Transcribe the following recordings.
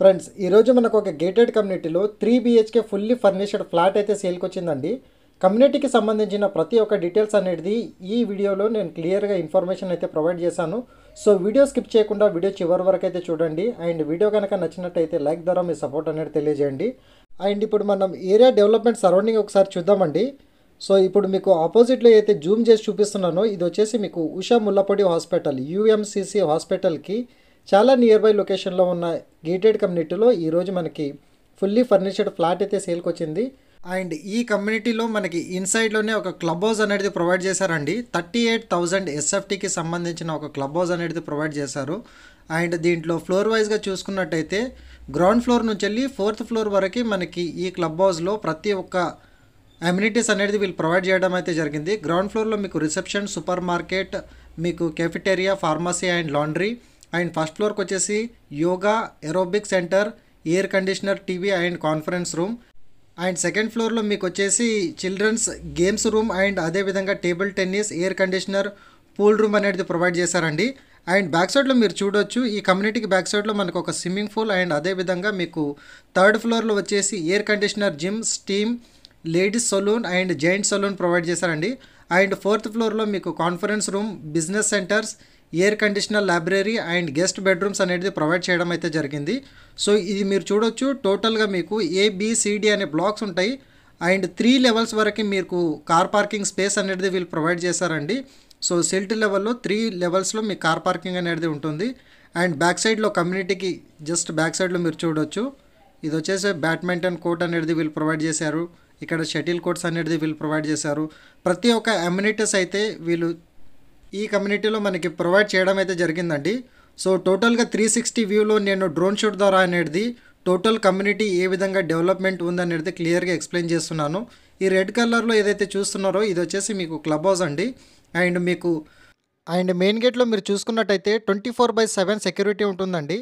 Friends ఈరోజు మనకు ఒక గేటెడ్ కమ్యూనిటీలో three BHK fully furnished flat అయితే సేల్కి వచ్చిందండి కమ్యూనిటీకి సంబంధించిన ప్రతి ఒక్క డీటెయిల్స్ అనేది ఈ వీడియోలో నేను క్లియర్గా ఇన్ఫర్మేషన్ అయితే ప్రొవైడ్ చేశాను సో వీడియో స్కిప్ చేయకుండా వీడియో చివరి వరకు అయితే చూడండి అండ్ వీడియో కనుక నచ్చినట్టయితే లైక్ ద్వారా మీ సపోర్ట్ అనేది తెలియజేయండి అండ్ ఇప్పుడు మనం ఏరియా డెవలప్మెంట్ సరౌండింగ్ ఒకసారి చూద్దామండి సో ఇప్పుడు మీకు ఆపోజిట్లో అయితే జూమ్ చేసి చూపిస్తున్నానో ఇది వచ్చేసి మీకు ఉషా ముల్లపొడి హాస్పిటల్ యూఎంసీసీ హాస్పిటల్కి చాలా నియర్ బై లొకేషన్లో ఉన్న గేటెడ్ కమ్యూనిటీలో ఈరోజు మనకి ఫుల్లీ ఫర్నిచర్డ్ ఫ్లాట్ అయితే సేల్కి వచ్చింది అండ్ ఈ కమ్యూనిటీలో మనకి ఇన్సైడ్లోనే ఒక క్లబ్ హౌస్ అనేది ప్రొవైడ్ చేశారండి థర్టీ ఎయిట్ థౌజండ్ ఎస్ఎఫ్టీకి సంబంధించిన ఒక క్లబ్ హౌస్ అనేది ప్రొవైడ్ చేశారు అండ్ దీంట్లో ఫ్లోర్ వైజ్గా చూసుకున్నట్టయితే గ్రౌండ్ ఫ్లోర్ నుంచి వెళ్ళి ఫోర్త్ ఫ్లోర్ వరకు మనకి ఈ క్లబ్ హౌస్లో ప్రతి ఒక్క అమ్యూనిటీస్ అనేది వీళ్ళు ప్రొవైడ్ చేయడం అయితే జరిగింది గ్రౌండ్ ఫ్లోర్లో మీకు రిసెప్షన్ సూపర్ మార్కెట్ మీకు cafeteria pharmacy and laundry and first ఫ్లోర్కి వచ్చేసి yoga aerobic centre air conditioner TV and conference room and second ఫ్లోర్లో మీకు వచ్చేసి చిల్డ్రన్స్ గేమ్స్ రూమ్ అండ్ అదేవిధంగా table tennis air conditioner pool room అనేది ప్రొవైడ్ చేశారండి and back సైడ్లో మీరు చూడొచ్చు ఈ కమ్యూనిటీకి బ్యాక్ సైడ్లో మనకు ఒక స్విమ్మింగ్ పూల్ అండ్ అదేవిధంగా మీకు థర్డ్ ఫ్లోర్లో వచ్చేసి air conditioner gym steam ladies saloon and gents saloon provide చేశారండి అండ్ ఫోర్త్ ఫ్లోర్లో మీకు conference room business centres air conditioner library and guest bedrooms అనేది ప్రొవైడ్ చేయడం అయితే జరిగింది సో ఇది మీరు చూడొచ్చు టోటల్గా మీకు ఏబిసిడి అనే బ్లాక్స్ ఉంటాయి అండ్ త్రీ లెవెల్స్ వరకు మీకు కార్ పార్కింగ్ స్పేస్ అనేది వీళ్ళు ప్రొవైడ్ చేశారండి సో సిల్ట్ లెవెల్లో త్రీ లెవెల్స్లో మీ కార్ పార్కింగ్ అనేది ఉంటుంది అండ్ బ్యాక్ సైడ్లో కమ్యూనిటీకి జస్ట్ బ్యాక్ సైడ్లో మీరు చూడొచ్చు ఇది వచ్చేసి బ్యాడ్మింటన్ కోర్ట్ అనేది వీళ్ళు ప్రొవైడ్ చేశారు ఇక్కడ షటిల్ కోర్ట్స్ అనేది వీళ్ళు ప్రొవైడ్ చేశారు ప్రతి ఒక్క అమ్యూనిటీస్ అయితే వీళ్ళు ఈ కమ్యూనిటీలో మనకి ప్రొవైడ్ చేయడం అయితే జరిగిందండి సో టోటల్గా త్రీ సిక్స్టీ వ్యూలో నేను డ్రోన్ షూట్ ద్వారా అనేది టోటల్ కమ్యూనిటీ ఏ విధంగా డెవలప్మెంట్ ఉందనేది క్లియర్గా ఎక్స్ప్లెయిన్ చేస్తున్నాను ఈ రెడ్ కలర్లో ఏదైతే చూస్తున్నారో ఇది వచ్చేసి మీకు క్లబ్ హౌస్ అండి అండ్ మీకు అండ్ మెయిన్ గేట్లో మీరు చూసుకున్నట్టయితే twenty four by seven security ఉంటుందండి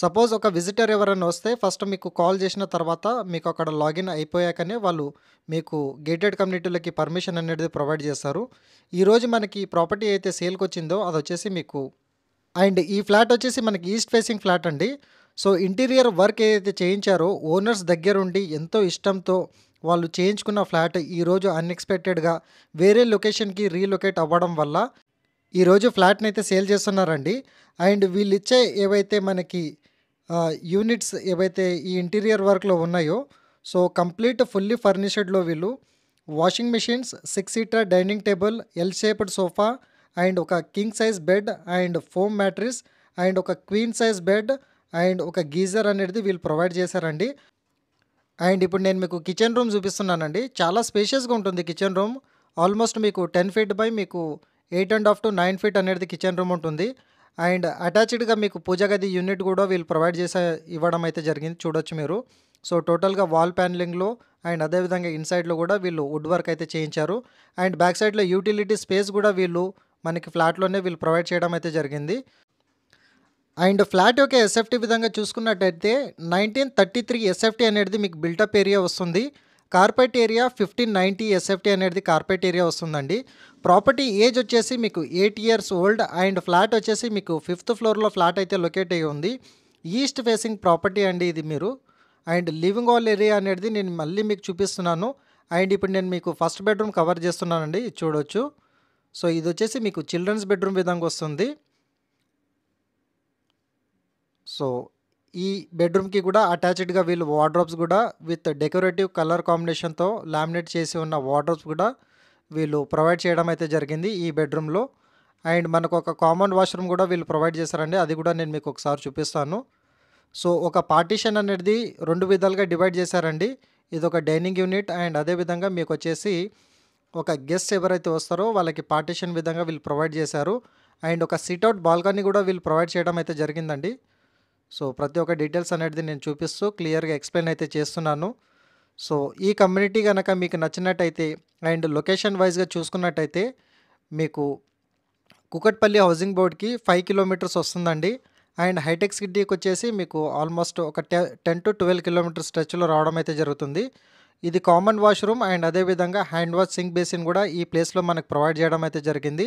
సపోజ్ ఒక విజిటర్ ఎవరైనా వస్తే ఫస్ట్ మీకు కాల్ చేసిన తర్వాత మీకు అక్కడ లాగిన్ అయిపోయాకనే వాళ్ళు మీకు గేటెడ్ కమ్యూనిటీలకి పర్మిషన్ అనేది ప్రొవైడ్ చేస్తారు ఈరోజు మనకి ప్రాపర్టీ అయితే సేల్కి వచ్చిందో అది వచ్చేసి మీకు అండ్ ఈ ఫ్లాట్ వచ్చేసి మనకి ఈస్ట్ ఫేసింగ్ ఫ్లాట్ అండి సో ఇంటీరియర్ వర్క్ ఏదైతే చేయించారో ఓనర్స్ దగ్గరుండి ఎంతో ఇష్టంతో వాళ్ళు చేయించుకున్న ఫ్లాట్ ఈరోజు అన్ఎక్స్పెక్టెడ్గా వేరే లొకేషన్కి రీలొకేట్ అవ్వడం వల్ల ఈరోజు ఫ్లాట్ని అయితే సేల్ చేస్తున్నారండి అండ్ వీళ్ళు ఇచ్చే ఏవైతే మనకి యూనిట్స్ ఏవైతే ఈ ఇంటీరియర్ వర్క్‌లో ఉన్నాయో, సో, కంప్లీట్ ఫుల్లీ ఫర్నిష్డ్‌లో వీళ్ళు washing machines, six seater dining table, L shaped sofa and ఒక king size bed and foam mattress and ఒక క్వీన్ సైజ్ బెడ్ అండ్ ఒక గీజర్ అనేది వీళ్ళు ప్రొవైడ్ చేశారండి. అండ్ ఇప్పుడు నేను మీకు కిచెన్ రూమ్ చూపిస్తున్నానండి. చాలా స్పేషియస్‌గా ఉంటుంది కిచెన్ రూమ్. ఆల్మోస్ట్ మీకు టెన్ ఫీట్ బై మీకు eight and half to nine feet అనేది కిచెన్ రూమ్ ఉంటుంది. అండ్ అటాచ్డ్గా మీకు పూజ గది యూనిట్ కూడా వీళ్ళు ప్రొవైడ్ చేసే ఇవ్వడం అయితే జరిగింది చూడొచ్చు మీరు సో టోటల్గా వాల్ ప్యానలింగ్లో అండ్ అదేవిధంగా ఇన్సైడ్లో కూడా వీళ్ళు వుడ్ వర్క్ అయితే చేయించారు అండ్ బ్యాక్ సైడ్లో యూటిలిటీ స్పేస్ కూడా వీళ్ళు మనకి ఫ్లాట్లోనే వీళ్ళు ప్రొవైడ్ చేయడం అయితే జరిగింది అండ్ ఫ్లాట్ యొక్క ఎస్ఎఫ్టీ విధంగా చూసుకున్నట్టయితే నైన్టీన్ థర్టీ త్రీ ఎస్ఎఫ్టీ అనేది మీకు బిల్టప్ ఏరియా వస్తుంది carpet area fifteen ninety SFT అనేది కార్పెట్ ఏరియా వస్తుందండి ప్రాపర్టీ ఏజ్ వచ్చేసి మీకు eight years old and flat వచ్చేసి మీకు ఫిఫ్త్ ఫ్లోర్లో ఫ్లాట్ అయితే లొకేట్ అయ్యి ఉంది ఈస్ట్ ఫేసింగ్ ప్రాపర్టీ అండి ఇది మీరు అండ్ లివింగ్ హాల్ ఏరియా అనేది నేను మళ్ళీ మీకు చూపిస్తున్నాను అండ్ ఇప్పుడు నేను మీకు ఫస్ట్ బెడ్రూమ్ కవర్ చేస్తున్నానండి చూడొచ్చు సో ఇది వచ్చేసి మీకు చిల్డ్రన్స్ బెడ్రూమ్ విధంగా వస్తుంది సో ఈ బెడ్రూమ్కి కూడా అటాచ్డ్గా వీళ్ళు వార్డ్రోబ్స్ కూడా విత్ డెకరేటివ్ కలర్ కాంబినేషన్తో లామినేట్ చేసి ఉన్న వార్డ్రోబ్స్ కూడా వీళ్ళు ప్రొవైడ్ చేయడం అయితే జరిగింది ఈ బెడ్రూమ్లో అండ్ మనకు ఒక కామన్ వాష్రూమ్ కూడా వీళ్ళు ప్రొవైడ్ చేశారండి అది కూడా నేను మీకు ఒకసారి చూపిస్తాను సో ఒక పార్టీషన్ అనేది రెండు విధాలుగా డివైడ్ చేశారండి ఇది ఒక డైనింగ్ యూనిట్ అండ్ అదేవిధంగా మీకు వచ్చేసి ఒక గెస్ట్ ఎవరైతే వస్తారో వాళ్ళకి పార్టీషన్ విధంగా వీళ్ళు ప్రొవైడ్ చేశారు అండ్ ఒక సిట్అవుట్ బాల్కనీ కూడా వీళ్ళు ప్రొవైడ్ చేయడం అయితే జరిగిందండి సో ప్రతి ఒక్క డీటెయిల్స్ అనేది నేను చూపిస్తూ క్లియర్గా ఎక్స్ప్లెయిన్ అయితే చేస్తున్నాను సో ఈ కమ్యూనిటీ కనుక మీకు నచ్చినట్టయితే అండ్ లొకేషన్ వైజ్గా చూసుకున్నట్టయితే మీకు కుకట్పల్లి హౌసింగ్ బోర్డ్కి ఫైవ్ కిలోమీటర్స్ వస్తుందండి అండ్ హైటెక్ సిటీకి వచ్చేసి మీకు ఆల్మోస్ట్ ఒక టెన్ టు ట్వెల్వ్ కిలోమీటర్స్ స్ట్రెచ్లో రావడం అయితే జరుగుతుంది ఇది కామన్ వాష్రూమ్ అండ్ అదేవిధంగా హ్యాండ్ వాష్ సింక్ బేసిన్ కూడా ఈ ప్లేస్లో మనకు ప్రొవైడ్ చేయడం అయితే జరిగింది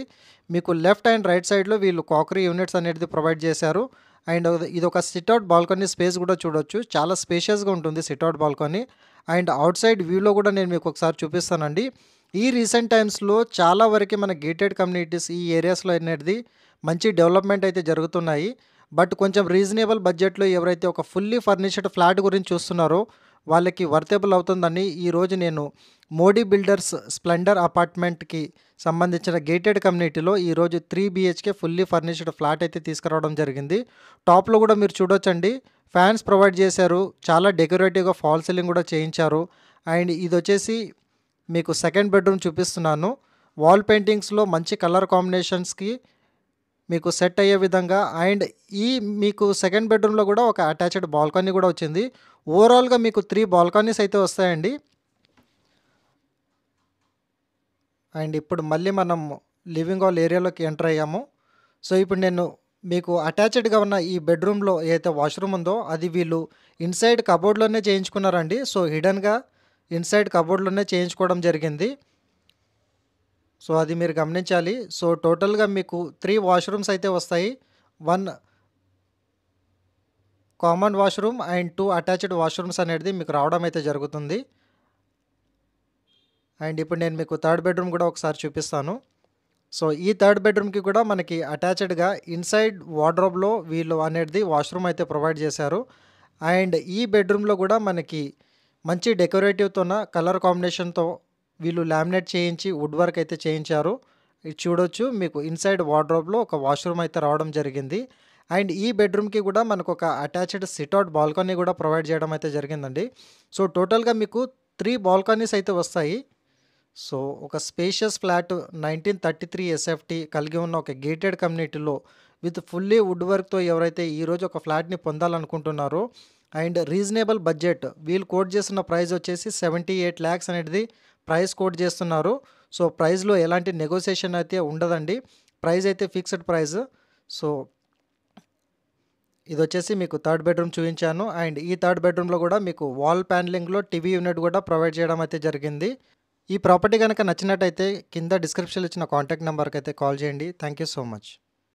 మీకు లెఫ్ట్ అండ్ రైట్ సైడ్లో వీళ్ళు కాకరీ యూనిట్స్ అనేది ప్రొవైడ్ చేశారు అండ్ ఇది ఒక సిట్అవుట్ బాల్కనీ స్పేస్ కూడా చూడొచ్చు చాలా స్పేషియస్గా ఉంటుంది sit out balcony and outside వ్యూలో కూడా నేను మీకు ఒకసారి చూపిస్తానండి ఈ రీసెంట్ టైమ్స్లో చాలా వరకు మన గేటెడ్ కమ్యూనిటీస్ ఈ ఏరియాస్లో అనేది మంచి డెవలప్మెంట్ అయితే జరుగుతున్నాయి బట్ కొంచెం రీజనబుల్ బడ్జెట్లో ఎవరైతే ఒక ఫుల్లీ ఫర్నిష్డ్ ఫ్లాట్ గురించి చూస్తున్నారో వాళ్ళకి వర్తబుల్ అవుతుందని ఈరోజు నేను మోడీ బిల్డర్స్ స్ప్లెండర్ అపార్ట్మెంట్కి సంబంధించిన గేటెడ్ కమ్యూనిటీలో ఈరోజు three BHK fully furnished flat అయితే తీసుకురావడం జరిగింది టాప్లో కూడా మీరు చూడొచ్చండి ఫ్యాన్స్ ప్రొవైడ్ చేశారు చాలా డెకరేటివ్గా ఫాల్ సీలింగ్ కూడా చేయించారు అండ్ ఇది వచ్చేసి మీకు సెకండ్ బెడ్రూమ్ చూపిస్తున్నాను వాల్ పెయింటింగ్స్లో మంచి కలర్ కాంబినేషన్స్కి మీకు సెట్ అయ్యే విధంగా అండ్ ఈ మీకు సెకండ్ బెడ్రూమ్లో కూడా ఒక అటాచ్డ్ బాల్కనీ కూడా వచ్చింది ఓవరాల్గా మీకు త్రీ బాల్కనీస్ అయితే వస్తాయండి అండ్ ఇప్పుడు మళ్ళీ మనం లివింగ్ హాల్ ఏరియాలోకి ఎంటర్ అయ్యాము సో ఇప్పుడు నేను మీకు అటాచ్డ్గా ఉన్న ఈ బెడ్రూమ్లో ఏదైతే వాష్రూమ్ ఉందో అది వీళ్ళు ఇన్సైడ్ కబోర్డ్లోనే చేయించుకున్నారండి సో హిడన్గా ఇన్సైడ్ కబోర్డ్లోనే చేయించుకోవడం జరిగింది సో అది మీరు గమనించాలి సో టోటల్గా మీకు త్రీ వాష్రూమ్స్ అయితే వస్తాయి one common washroom and two attached washrooms అనేది మీకు రావడం అయితే జరుగుతుంది అండ్ ఇప్పుడు నేను మీకు థర్డ్ బెడ్రూమ్ కూడా ఒకసారి చూపిస్తాను సో ఈ థర్డ్ బెడ్రూమ్కి కూడా మనకి అటాచ్డ్గా ఇన్సైడ్ వార్డ్రోబ్లో వీళ్ళు అనేది వాష్రూమ్ అయితే ప్రొవైడ్ చేశారు అండ్ ఈ బెడ్రూమ్లో కూడా మనకి మంచి డెకరేటివ్తోన కలర్ కాంబినేషన్తో వీళ్ళు లామినేట్ చేయించి వుడ్ వర్క్ అయితే చేయించారు ఇది చూడొచ్చు మీకు ఇన్సైడ్ వార్డ్రోబ్లో ఒక వాష్రూమ్ అయితే రావడం జరిగింది అండ్ ఈ బెడ్రూమ్కి కూడా మనకు ఒక అటాచ్డ్ సిట్అవుట్ బాల్కనీ కూడా ప్రొవైడ్ చేయడం అయితే జరిగిందండి సో టోటల్గా మీకు త్రీ బాల్కనీస్ అయితే వస్తాయి సో ఒక spacious flat nineteen thirty three SFT కలిగి ఉన్న ఒక గేటెడ్ కమ్యూనిటీలో విత్ ఫుల్లీ వుడ్ వర్క్తో ఎవరైతే ఈరోజు ఒక ఫ్లాట్ని పొందాలనుకుంటున్నారో అండ్ రీజనబుల్ బడ్జెట్ వీళ్ళు కోట్ చేసిన ప్రైస్ వచ్చేసి సెవెంటీ ఎయిట్ ల్యాక్స్ అనేది ప్రైస్ కోట్ చేస్తున్నారు సో ప్రైస్లో ఎలాంటి నెగోసియేషన్ అయితే ఉండదండి ప్రైస్ అయితే ఫిక్స్డ్ ప్రైస్ సో ఇది వచ్చేసి మీకు థర్డ్ బెడ్రూమ్ చూపించాను అండ్ ఈ థర్డ్ బెడ్రూమ్లో కూడా మీకు వాల్ ప్యానలింగ్లో టీవీ యూనిట్ కూడా ప్రొవైడ్ చేయడం అయితే జరిగింది ఈ ప్రాపర్టీ కనుక నచ్చినట్టయితే కింద డిస్క్రిప్షన్లో ఇచ్చిన కాంటాక్ట్ నెంబర్కి అయితే కాల్ చేయండి థ్యాంక్ యూ సో మచ్